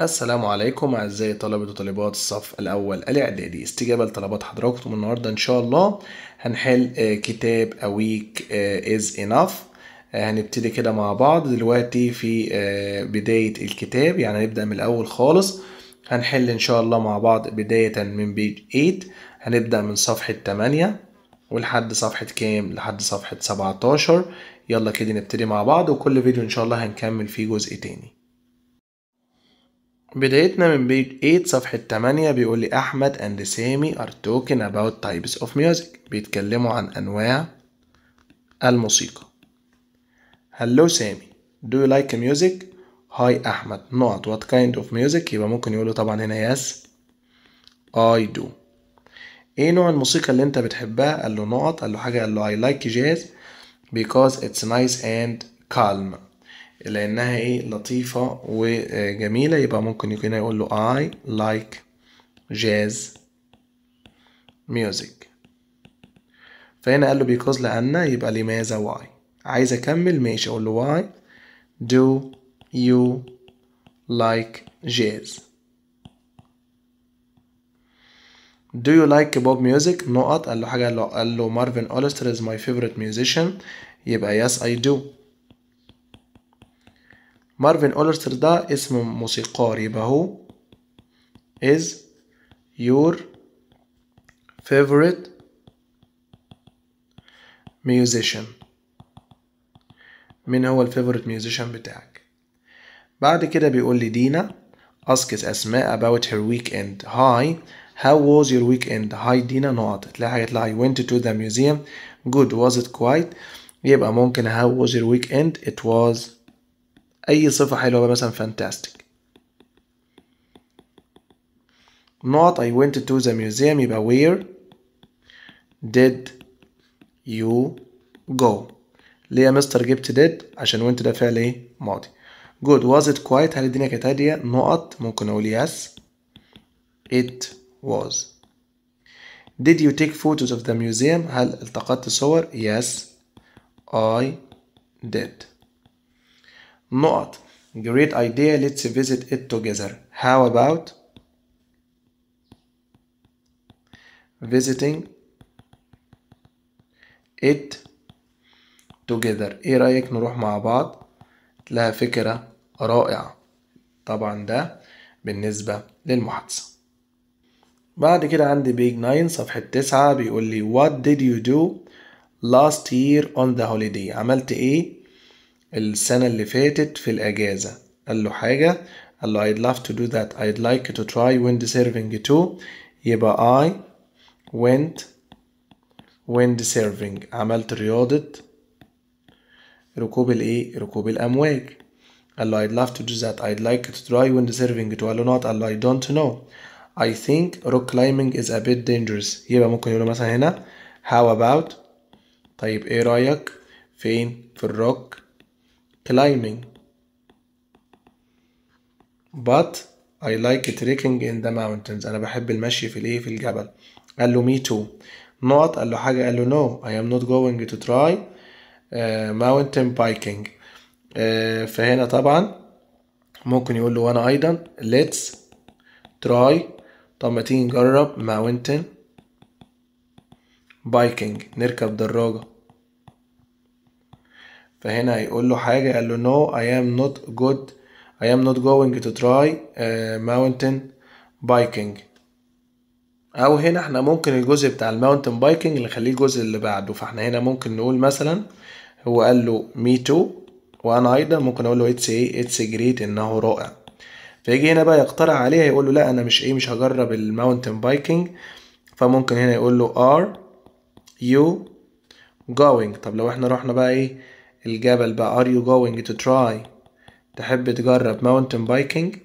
السلام عليكم اعزائي طلبه وطالبات الصف الاول الاعدادي استجابه لطلبات حضراتكم النهارده ان شاء الله هنحل آه، كتاب A Week آه، Is Enough آه، هنبتدي كده مع بعض دلوقتي في بدايه الكتاب يعني هنبدا من الاول خالص هنحل ان شاء الله مع بعض بدايه من بيج 8 هنبدا من صفحه 8 ولحد صفحه كام لحد صفحه 17 يلا كده نبتدي مع بعض وكل فيديو ان شاء الله هنكمل فيه جزء تاني بدايتنا من بيج 8 صفحة 8 بيقول لي أحمد and سامي are talking about types of music بيتكلموا عن أنواع الموسيقى Hello سامي Do you like music? Hi أحمد Not what kind of music يبقى ممكن يقولوا طبعا هنا yes I do ايه نوع الموسيقى اللي انت بتحبها؟ قال له نقط قال له حاجة قال له أي لايك جاز because it's nice and calm لانها ايه لطيفه وجميله يبقى ممكن يكون يقول له I like jazz music فهنا قال له because لأن يبقى لماذا why عايز أكمل ماشي أقول له why do you like jazz do you like Bob music نقط قال له حاجة قال له, قال له Marvin Allister is my favorite musician يبقى yes I do مارفن اولرستر ده اسم موسيقار يبقى هو is your favorite musician مين هو الفيفوريت ميوزيشن بتاعك بعد كده بيقول لي دينا اسكس اسماء اباوت هير ويك اند هاي هاو how يور ويك اند هاي دينا نقط تلاقي حاجة تلاقي went to the museum good was it quiet يبقى ممكن هاو how يور ويك اند it was اي صفه حلوه مثلا فانتاستيك not I went to the museum يبقى where did you go ليه يا مستر جبت did عشان went ده فعل ايه ماضي good was it quiet هل الدنيا كانت هاديه نقط ممكن اقول yes it was did you take photos of the museum هل التقطت صور yes I did نقط great idea let's visit it together how about visiting it together ايه رأيك نروح مع بعض لها فكرة رائعة طبعا ده بالنسبة للمحادثة بعد كده عندي بيج 9 صفحة 9 بيقول لي what did you do last year on the holiday عملت ايه السنة اللي فاتت في الأجازة قال له حاجة قال له I'd love to do that I'd like to try wind surfing too يبقى I went wind surfing عملت رياضة ركوب الايه ركوب الأمواج قال له I'd love to do that I'd like to try wind surfing too قال له not قال له I don't know I think rock climbing is a bit dangerous يبقى ممكن يقول مثلا هنا how about طيب ايه رأيك فين في الروك climbing but I like trekking in the mountains أنا بحب المشي في الإيه في الجبل قال له me too not قال له حاجة قال له no I am not going to try uh, mountain biking uh, فهنا طبعا ممكن يقول له وأنا أيضا let's try طب ما تيجي نجرب mountain biking نركب دراجة فهنا هيقول له حاجة قال له نو اي ام نوت جود اي ام نوت جوينج تو تراي ماونتن بايكنج او هنا احنا ممكن الجزء بتاع الماونتن بايكنج نخليه الجزء اللي بعده فاحنا هنا ممكن نقول مثلا هو قال له مي تو وانا ايضا ممكن اقول له اتس ايه اتس جريت انه رائع فيجي هنا بقى يقترح عليه يقول له لا انا مش ايه مش هجرب الماونتن بايكنج فممكن هنا يقول له ار يو جوينج طب لو احنا رحنا بقى ايه الجبل بقى are you going to try تحب تجرب mountain biking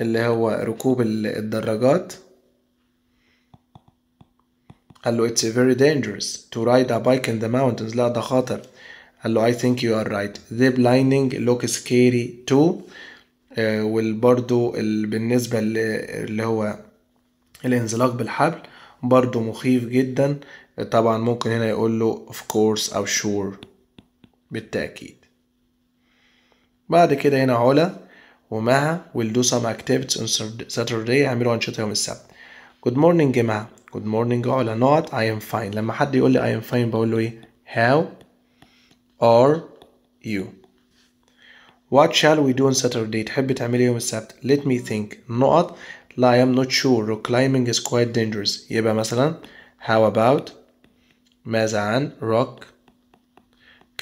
اللي هو ركوب الدراجات قال له it's very dangerous to ride a bike in the mountains لا ده خطر قال له I think you are right the blinding look scary too آه والبرضو بالنسبة اللي هو الانزلاق بالحبل برضو مخيف جدا طبعا ممكن هنا يقول له of course أو sure بالتأكيد بعد كده هنا علا ومها will do some activities on Saturday هعملوا أنشطة يوم السبت good morning مها good morning علا not I am fine لما حد يقول لي I am fine بقول له إيه how are you what shall we do on Saturday تحب تعملي يوم السبت let me think نقط لا I am not sure rock climbing is quite dangerous يبقى مثلا how about ماذا عن rock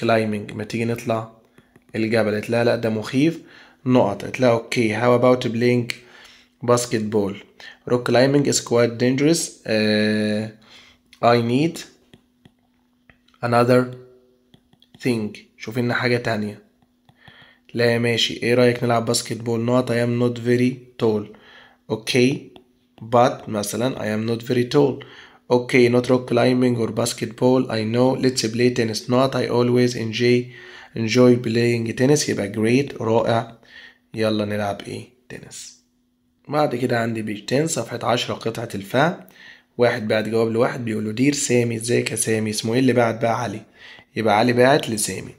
climbing ما تيجي نطلع الجبل تلاقي لا ده مخيف نقط تلاقي اوكي how about playing basketball rock climbing is quite dangerous uh, I need another thing شوف لنا حاجة تانية لا يا ماشي ايه رأيك نلعب basketball نقط I am not very tall okay but مثلا I am not very tall okay not rock climbing or basketball I know let's play tennis not I always enjoy enjoy playing tennis يبقى great رائع يلا نلعب ايه تنس بعد كده عندي بيج 10 صفحة 10 قطعة الفاء واحد بعد جواب لواحد بيقول له دير سامي ازيك يا سامي اسمه ايه اللي بعت بقى علي يبقى علي بعت لسامي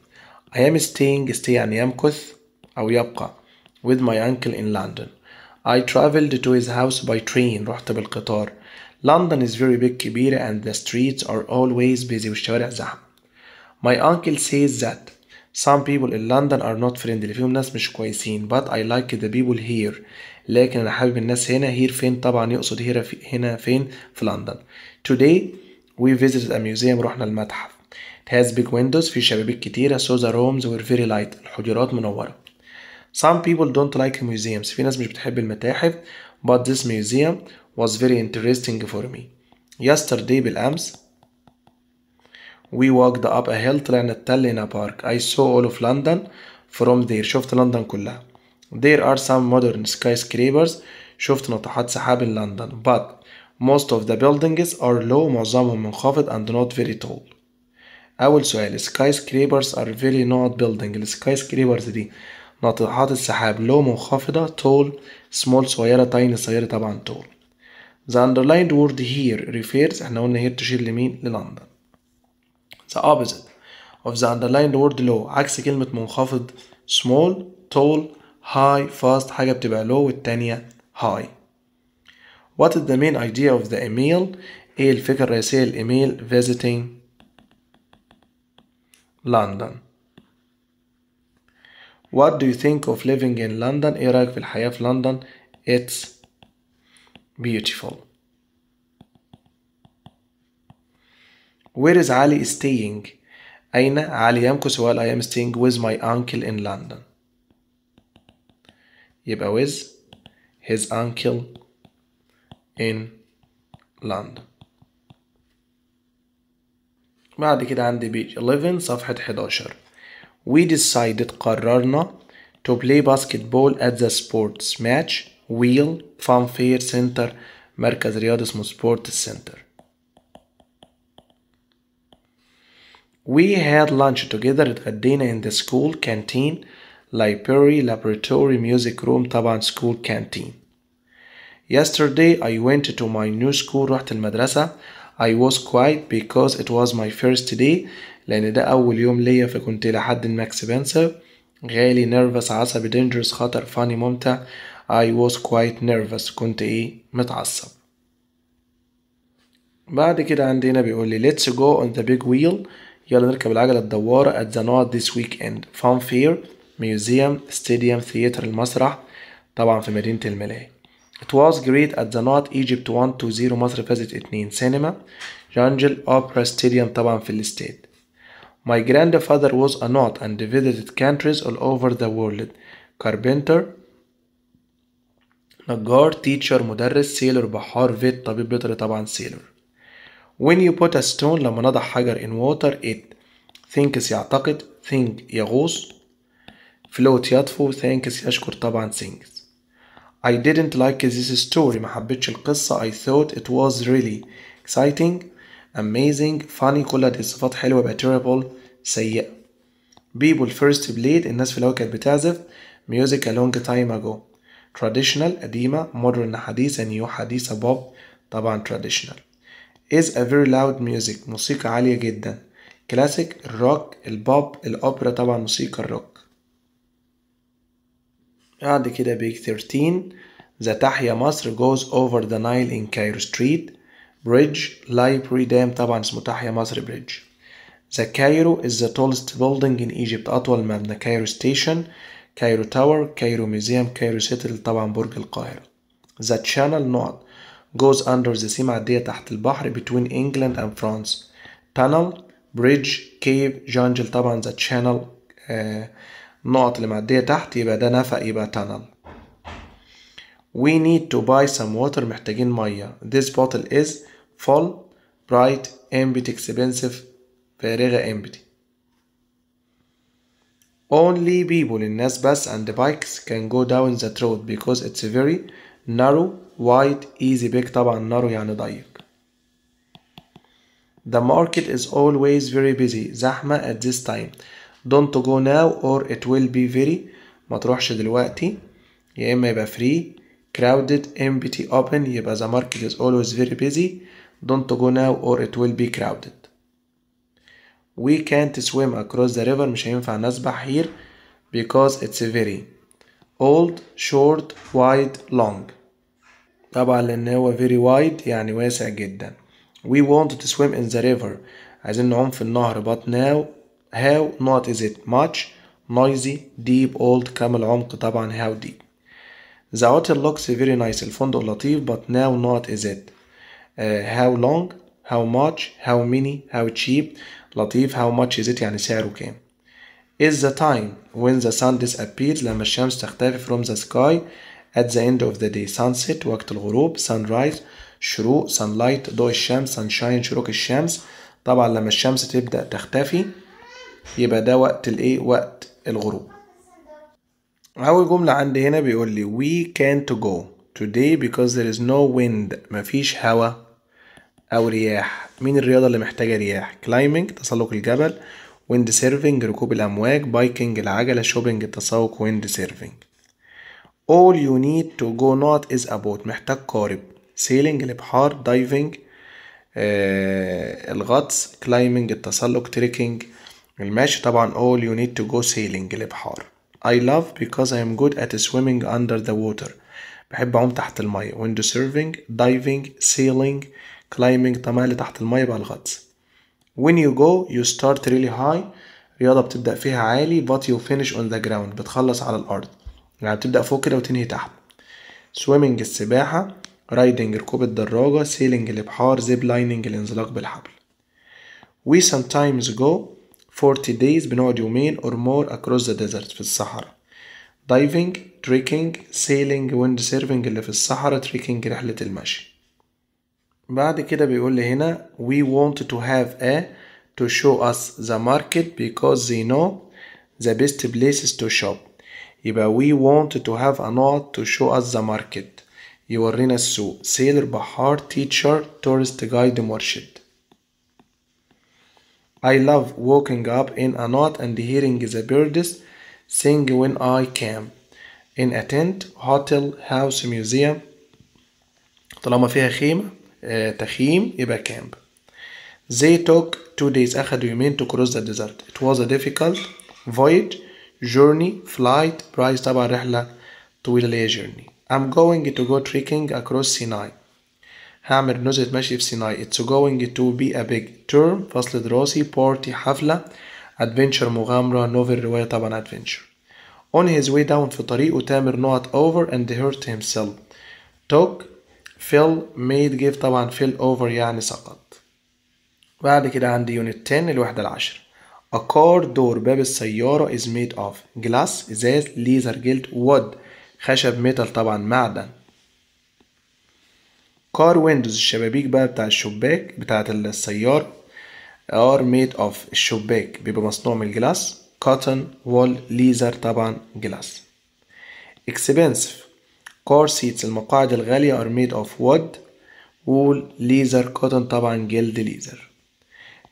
I am staying stay يعني يمكث أو يبقى with my uncle in London I traveled to his house by train رحت بالقطار London is very big كبيرة and the streets are always busy والشوارع زحمة My uncle says that some people in London are not friendly فيهم ناس مش كويسين but I like the people here لكن أنا حابب الناس هنا here فين طبعا يقصد هنا في هنا فين في لندن Today we visited a museum رحنا المتحف It has big windows في شبابيك كتيرة so the rooms were very light الحجرات منورة some people don't like museums في ناس مش بتحب المتاحف but this museum was very interesting for me yesterday بالأمس we walked up a hill طلعنا تلينا park. I saw all of London from there شفت لندن كلها there are some modern skyscrapers شفت ناطحات سحاب لندن but most of the buildings are low معظمهم منخفض and not very tall أول سؤال skyscrapers are very not building skyscrapers دي ناطحات السحاب لو منخفضة tall small صغيرة tiny صغيرة طبعا tall the underlined word here refers احنا قلنا here تشير لمين للندن the opposite of the underlined word low عكس كلمة منخفض small tall high fast حاجة بتبقى low والتانية high what is the main idea of the email ايه الفكرة الرئيسية للايميل visiting London What do you think of living in London? ايه رأيك في الحياة في لندن؟ It's beautiful. Where is Ali staying? أين علي يمكث I am staying with my uncle in London. يبقى with his uncle in London. بعد كده عندي بيج 11 صفحة 11 we decided قررنا to play basketball at the sports match wheel fun fair center مركز رياض اسمه سبورت سنتر We had lunch together اتغدينا in the school canteen library laboratory music room طبعا school canteen Yesterday I went to my new school رحت المدرسة I was quiet because it was my first day لأن ده أول يوم ليا فكنت لحد ما اكسبنسيف غالي نيرفس عصبي dangerous خطر فاني ممتع I was quite nervous كنت إيه متعصب بعد كده عندنا بيقول لي let's go on the big wheel يلا نركب العجلة الدوارة at the knot this weekend fun fair museum stadium theater المسرح طبعا في مدينة الملاهي It was great at the Knot Egypt 1 to 0 مصر فازت 2 سينما جانجل أوبرا ستاديوم طبعا في الاستاد My grandfather was a Knot and visited countries all over the world Carpenter نجار teacher مدرس سيلر بحار فيت طبيب بيطري طبعا سيلر When you put a stone لما نضع حجر in water it thinks يعتقد think يغوص float يطفو thanks يشكر طبعا sings I didn't like this story ما حبيتش القصة I thought it was really exciting amazing funny كل هذه الصفات حلوة يبقى terrible سيئة people first played الناس في الأول كانت بتعزف music a long time ago traditional قديمة modern حديثة new حديثة بوب طبعا traditional is a very loud music موسيقى عالية جدا كلاسيك الروك البوب الأوبرا طبعا موسيقى الروك بعد كده بيج 13 The تحيا مصر goes over the Nile in Cairo Street bridge library dam طبعا اسمه تحيا مصر bridge The Cairo is the tallest building in Egypt أطول مبنى Cairo Station Cairo Tower Cairo Museum Cairo Citadel طبعا برج القاهرة The channel نهر goes under the sea معدية تحت البحر between England and France tunnel bridge cave jungle طبعا the channel النقط اللي معدية تحت يبقى ده نفق يبقى tunnel We need to buy some water محتاجين مية This bottle is full bright empty expensive فارغة empty Only people الناس بس and bikes can go down that road because it's very narrow wide easy big طبعا narrow يعني ضيق The market is always very busy زحمة at this time don't go now or it will be very ما تروحش دلوقتي يا إما يبقى free crowded empty open يبقى the market is always very busy don't go now or it will be crowded we can't swim across the river مش هينفع نسبح here because it's very old short wide long طبعا لان هو very wide يعني واسع جدا we want to swim in the river عايزين نعوم في النهر but now how not is it much noisy deep old كم العمق طبعا how deep the hotel looks very nice الفندق لطيف but now not is it uh, how long how much how many how cheap لطيف how much is it يعني سعره كام is the time when the sun disappears لما الشمس تختفي from the sky at the end of the day sunset وقت الغروب sunrise شروق sunlight ضوء الشمس sunshine شروق الشمس طبعا لما الشمس تبدأ تختفي يبقى ده وقت الايه وقت الغروب اول جملة عندي هنا بيقول لي we can't go today because there is no wind مفيش هوا او رياح مين الرياضة اللي محتاجة رياح climbing تسلق الجبل ويند surfing ركوب الأمواج بايكنج العجلة شوبينج التسوق ويند surfing all you need to go not is a boat محتاج قارب سيلينج البحار دايفنج آه الغطس كلايمنج التسلق تريكنج الماشي طبعا all you need to go sailing البحار I love because I am good at swimming under the water بحب أعوم تحت المية window surfing diving sailing climbing طبعا اللي تحت المية بقى الغطس when you go you start really high رياضة بتبدأ فيها عالي but you finish on the ground بتخلص على الأرض يعني بتبدأ فوق كده وتنهي تحت swimming السباحة riding ركوب الدراجة sailing البحار zip lining الانزلاق بالحبل we sometimes go 40 days بنقعد يومين or more across the desert في الصحراء diving, trekking, sailing, wind surfing اللي في الصحراء trekking رحلة المشي بعد كده بيقول لي هنا we want to have a to show us the market because they know the best places to shop يبقى we want to have a to show us the market يورينا السوق sailor بحار teacher tourist guide مرشد I love waking up in a knot and hearing the birds sing when I camp in a tent, hotel, house, museum طالما فيها خيمة تخييم يبقى camp They took two days أخدوا يومين to cross the desert It was a difficult voyage journey flight price طبعا رحلة طويلة اللي journey I'm going to go trekking across Sinai هعمل نزهة مشي في سيناي It's going to be a big term فصل دراسي party حفلة adventure مغامرة novel رواية طبعا adventure On his way down في طريقه تامر نقط over and hurt himself took fell made give طبعا fell over يعني سقط بعد كده عندي unit 10 الوحدة العشر A car door باب السيارة is made of glass إزاز ليزر جلد wood خشب ميتال طبعا معدن كار ويندوز الشبابيك بقى بتاع الشباك بتاعة السيارة ار ميد اوف الشباك بيبقى مصنوع من الجلاس كوتن وول ليزر طبعا جلاس اكسبنسف كار سيتس المقاعد الغالية ار ميد اوف وود وول ليزر كوتن طبعا جلد ليزر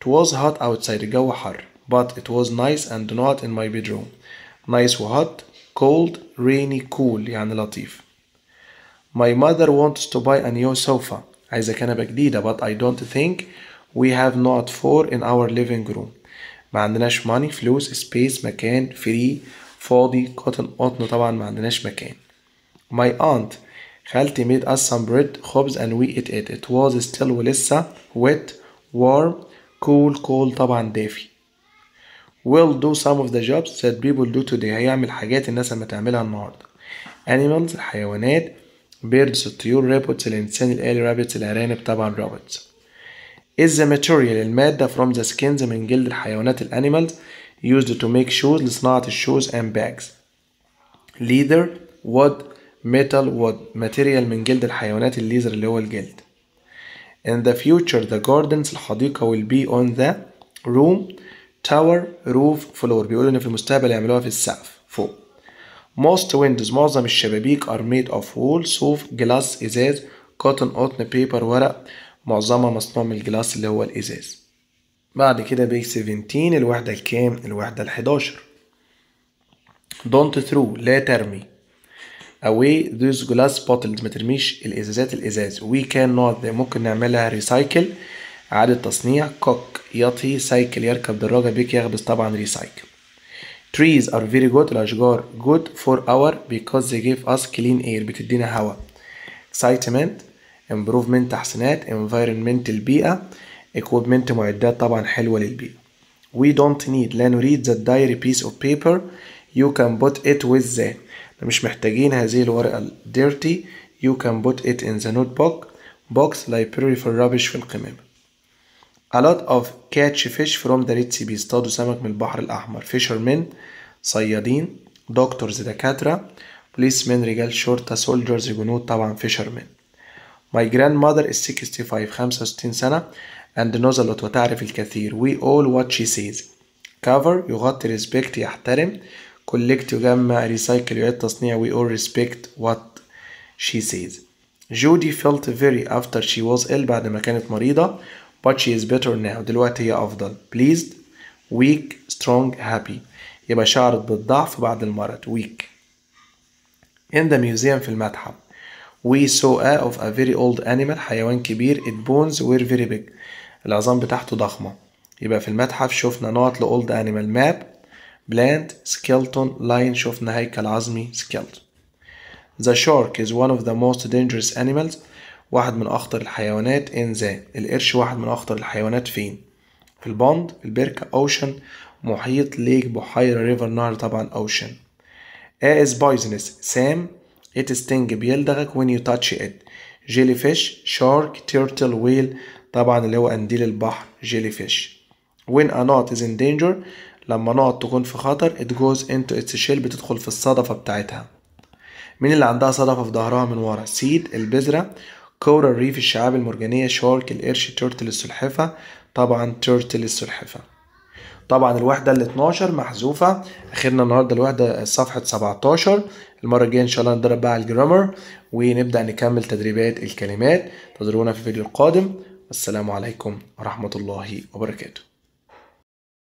It was hot outside الجو حر but it was nice and not in my bedroom nice و hot cold rainy cool يعني لطيف My mother wants to buy a new sofa عايزة كنبة جديدة but I don't think we have not four in our living room ما عندناش money فلوس space مكان free فاضي cotton قطن طبعا ما عندناش مكان My aunt خالتي made us some bread خبز and we ate it it was still ولسه wet warm cool cold طبعا دافي will do some of the jobs that people do today هيعمل حاجات الناس ما تعملها النهارده animals الحيوانات بيردز الطيور رابوتس الإنسان الآلي رابتس الأرانب طبعا رابتس is the material المادة from the skins من جلد الحيوانات الانيمالز used to make shoes لصناعة الشوز and bags leather wood metal wood material من جلد الحيوانات الليزر اللي هو الجلد in the future the gardens الحديقة will be on the room tower roof floor بيقولوا ان في المستقبل يعملوها في السقف فوق Most windows معظم الشبابيك are made of wool صوف جلاس إزاز كوتن قطن بيبر ورق معظمها مصنوع من الجلاس اللي هو الإزاز بعد كده بيج 17 الوحدة الكام؟ الوحدة الحداشر don't throw لا ترمي away those glass bottles ما ترميش الإزازات الإزاز we can not ممكن نعملها recycle إعادة تصنيع كوك يطي سايكل يركب دراجة بيك يخبز طبعا ريسايكل trees are very good الأشجار good for our because they give us clean air بتدينا هواء excitement improvement تحسينات environment البيئة equipment معدات طبعا حلوة للبيئة we don't need لا نريد the diary piece of paper you can put it with the مش محتاجين هذه الورقة dirty you can put it in the notebook box library for rubbish في القمامة A lot of catch fish from the Red Sea بيصطادوا سمك من البحر الأحمر fishermen صيادين doctors دكاترة policemen رجال شرطة soldiers جنود طبعا fishermen My grandmother is 65 65 سنة and knows a lot وتعرف الكثير we all what she says cover يغطي respect يحترم collect يجمع recycle يعيد تصنيع we all respect what she says Judy felt very after she was ill بعد ما كانت مريضة but she is better now دلوقتي هي أفضل pleased weak strong happy يبقى شعرت بالضعف بعد المرض weak in the museum في المتحف we saw a of a very old animal حيوان كبير its bones were very big العظام بتاعته ضخمة يبقى في المتحف شفنا نقط ل old animal map plant skeleton lion شفنا هيكل عظمي skeleton The shark is one of the most dangerous animals واحد من أخطر الحيوانات إن ذا القرش واحد من أخطر الحيوانات فين في البند البركة أوشن محيط ليك بحيرة ريفر نهر طبعا أوشن A is poisonous سام it sting بيلدغك when you touch it جيلي فيش شارك تيرتل ويل طبعا اللي هو قنديل البحر جيلي فيش when a knot is in danger لما نقط تكون في خطر it goes into its shell بتدخل في الصدفة بتاعتها مين اللي عندها صدفة في ظهرها من ورا سيد البذرة كورال ريف الشعاب المرجانية شارك القرش تورتل السلحفة طبعا تورتل السلحفة طبعا الوحدة ال 12 محذوفة اخرنا النهاردة الوحدة صفحة 17 المرة الجاية ان شاء الله ندرب بقى على الجرامر ونبدأ نكمل تدريبات الكلمات تدربونا في الفيديو القادم والسلام عليكم ورحمة الله وبركاته